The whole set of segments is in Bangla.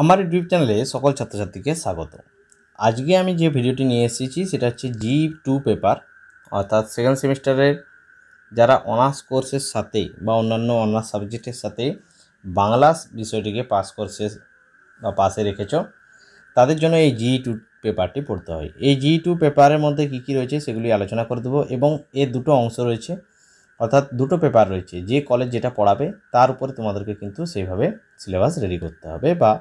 আমার ইউটিউব চ্যানেলে সকল ছাত্রছাত্রীকে স্বাগত আজকে আমি যে ভিডিওটি নিয়ে এসেছি সেটা হচ্ছে জি টু পেপার অর্থাৎ সেকেন্ড সেমিস্টারের যারা অনার্স কোর্সের সাথে বা অন্যান্য অনার্স সাবজেক্টের সাথে বাংলা বিষয়টিকে পাস কোর্সে বা পাশে রেখেছ তাদের জন্য এই জি টু পেপারটি পড়তে হয় এই জি টু পেপারের মধ্যে কী কী রয়েছে সেগুলি আলোচনা করে দেবো এবং এর দুটো অংশ রয়েছে অর্থাৎ দুটো পেপার রয়েছে যে কলেজ যেটা পড়াবে তার উপরে তোমাদেরকে কিন্তু সেইভাবে সিলেবাস রেডি করতে হবে বা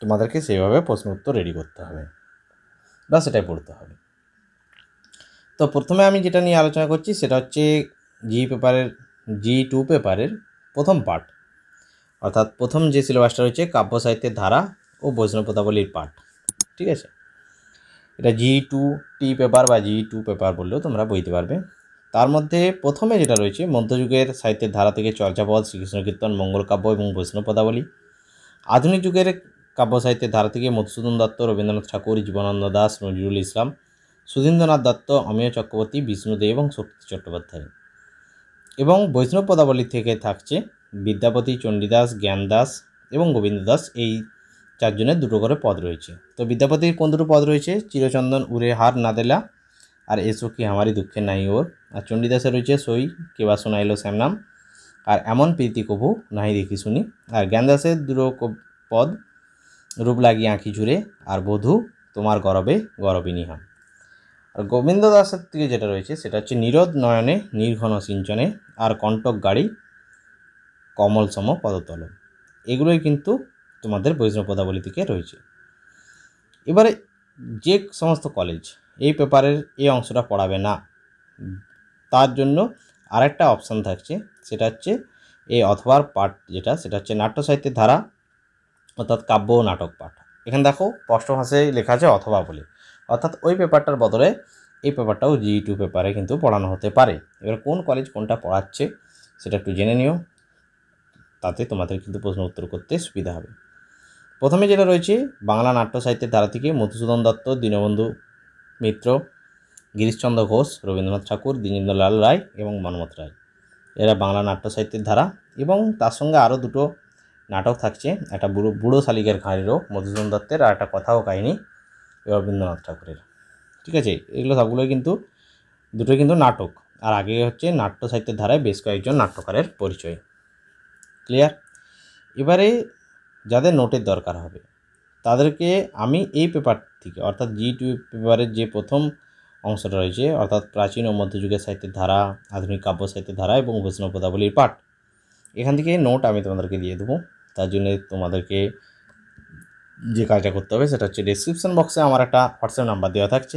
তোমাদেরকে সেইভাবে প্রশ্ন উত্তর রেডি করতে হবে বা সেটাই পড়তে হবে তো প্রথমে আমি যেটা নিয়ে আলোচনা করছি সেটা হচ্ছে জি পেপারের জি টু পেপারের প্রথম পার্ট অর্থাৎ প্রথম যে সিলেবাসটা রয়েছে কাব্য সাহিত্যের ধারা ও বৈষ্ণব পদাবলীর পাঠ ঠিক আছে এটা জি টু টি পেপার বা জি টু পেপার বললেও তোমরা বইতে পারবে তার মধ্যে প্রথমে যেটা রয়েছে মধ্যযুগের সাহিত্যের ধারা থেকে চর্যাপদ শ্রীকৃষ্ণ কীর্তন মঙ্গল কাব্য এবং বৈষ্ণব পদাবলী আধুনিক যুগের কাব্যসাহিত্যের ধারা থেকে মধুসূদন দত্ত রবীন্দ্রনাথ ঠাকুর জীবনানন্দ দাস নজরুল ইসলাম সুধীন্দ্রনাথ দত্ত অমিয় চক্রবর্তী বিষ্ণুদেব এবং শক্তি চট্টোপাধ্যায় এবং বৈষ্ণব পদাবলী থেকে থাকছে বিদ্যাপতি চণ্ডীদাস জ্ঞান দাস এবং গোবিন্দ দাস এই চারজনের দুটো করে পদ রয়েছে তো বিদ্যাপতির কোন দুটো পদ রয়েছে চিরচন্দন উরে হার না দেলা আর এসো কি আমারই দুঃখে নাই ওর আর চণ্ডীদাসে রয়েছে সই কেবা শোনাইল শ্যামনাম আর এমন প্রীতি কভু নাহি দেখি শুনি আর জ্ঞানদাসের দুটো পদ রূপ লাগি আঁকি জুড়ে আর বধু তোমার গরবে গরবিনী হন আর গোবিন্দ দাসের থেকে যেটা রয়েছে সেটা হচ্ছে নিরোধ নয়নে নির্ঘন সিঞ্চনে আর কণ্টক গাড়ি কমল সম পদতল এগুলোই কিন্তু তোমাদের বৈষ্ণব পদাবলী থেকে রয়েছে এবারে যে সমস্ত কলেজ এই পেপারের এই অংশটা পড়াবে না তার জন্য আরেকটা অপশান থাকছে সেটা হচ্ছে এই অথবার পার্ট যেটা সেটা হচ্ছে নাট্য সাহিত্যের ধারা অর্থাৎ কাব্য নাটক পাঠ এখানে দেখো স্পষ্ট ভাষায় লেখা আছে অথবা বলে অর্থাৎ ওই পেপারটার বদলে এই পেপারটাও জি টু e পেপারে কিন্তু পড়ানো হতে পারে এবার কোন কলেজ কোনটা পড়াচ্ছে সেটা একটু জেনে নিও তাতে তোমাদের কিন্তু প্রশ্ন উত্তর করতে সুবিধা হবে প্রথমে যেটা রয়েছে বাংলা নাট্য সাহিত্যের ধারা থেকে মধুসূদন দত্ত দীনবন্ধু মিত্র গিরিশচন্দ্র ঘোষ রবীন্দ্রনাথ ঠাকুর দীনেন্দ্রলাল রায় এবং মনমথ রায় এরা বাংলা নাট্য সাহিত্যের ধারা এবং তার সঙ্গে আরও দুটো নাটক থাকছে একটা বুড়ো বুড়ো শালিকের ঘাঁড়িরও মধুসূদন দত্তের আর একটা কথাও কাহিনি রবীন্দ্রনাথ ঠাকুরের ঠিক আছে এগুলো সবগুলোই কিন্তু দুটো কিন্তু নাটক আর আগে হচ্ছে নাট্য সাহিত্যের ধারায় বেশ কয়েকজন নাট্যকারের পরিচয় ক্লিয়ার এবারে যাদের নোটের দরকার হবে তাদেরকে আমি এই পেপার থেকে অর্থাৎ জি টু পেপারের যে প্রথম অংশটা রয়েছে অর্থাৎ প্রাচীন ও মধ্যযুগের সাহিত্যের ধারা আধুনিক কাব্য সাহিত্যের ধারা এবং বৈষ্ণব পদাবলীর পাঠ এখান থেকে নোট আমি তোমাদেরকে দিয়ে দেবো তার জন্য তোমাদেরকে যে কাজটা করতে হবে সেটা হচ্ছে ডিসক্রিপশান বক্সে আমার একটা হোয়াটসঅ্যাপ নাম্বার দেওয়া থাকছে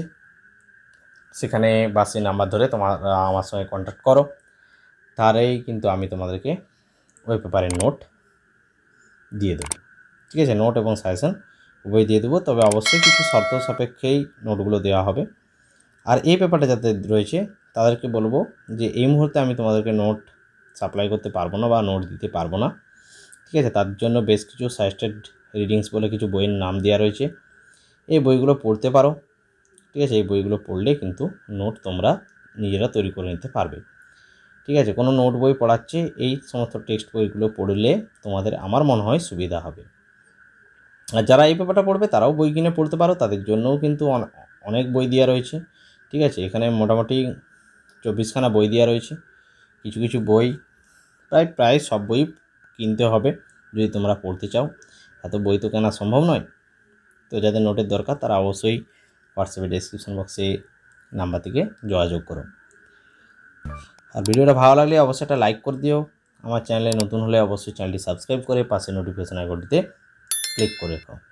সেখানে বাসি নাম্বার ধরে তোমার আমার সঙ্গে কন্ট্যাক্ট করো তারেই কিন্তু আমি তোমাদেরকে ওই পেপারে নোট দিয়ে দেবো ঠিক আছে নোট এবং সাজেশন উভয় দিয়ে দেবো তবে অবশ্যই কিছু শর্ত সাপেক্ষেই নোটগুলো দেওয়া হবে আর এই পেপারটা যাতে রয়েছে তাদেরকে বলবো যে এই মুহূর্তে আমি তোমাদেরকে নোট সাপ্লাই করতে পারবো না বা নোট দিতে পারবো না ঠিক আছে তার জন্য বেশ কিছু সাজেস্টেড রিডিংস বলে কিছু বইয়ের নাম দেওয়া রয়েছে এই বইগুলো পড়তে পারো ঠিক আছে এই বইগুলো পড়লে কিন্তু নোট তোমরা নিজেরা তৈরি করে নিতে পারবে ঠিক আছে কোনো নোট বই পড়াচ্ছে এই সমস্ত টেক্সট বইগুলো পড়লে তোমাদের আমার মনে হয় সুবিধা হবে আর যারা এই ব্যাপারটা পড়বে তারাও বই কিনে পড়তে পারো তাদের জন্যও কিন্তু অনেক বই দেওয়া রয়েছে ঠিক আছে এখানে মোটামুটি চব্বিশখানা বই দেওয়া রয়েছে কিছু কিছু বই প্রায় প্রায় সব বই কিনতে হবে যদি তোমরা পড়তে চাও এত বই তো কেনা সম্ভব নয় তো যাদের নোটের দরকার তারা অবশ্যই হোয়াটসঅ্যাপে ডিসক্রিপশন বক্সে নাম্বার থেকে যোগাযোগ করো আর ভিডিওটা ভালো লাগলে অবশ্যই একটা লাইক করে দিও আমার চ্যানেলে নতুন হলে অবশ্যই চ্যানেলটি সাবস্ক্রাইব করে পাশে নোটিফিকেশন আইকনটিতে ক্লিক করে রাখো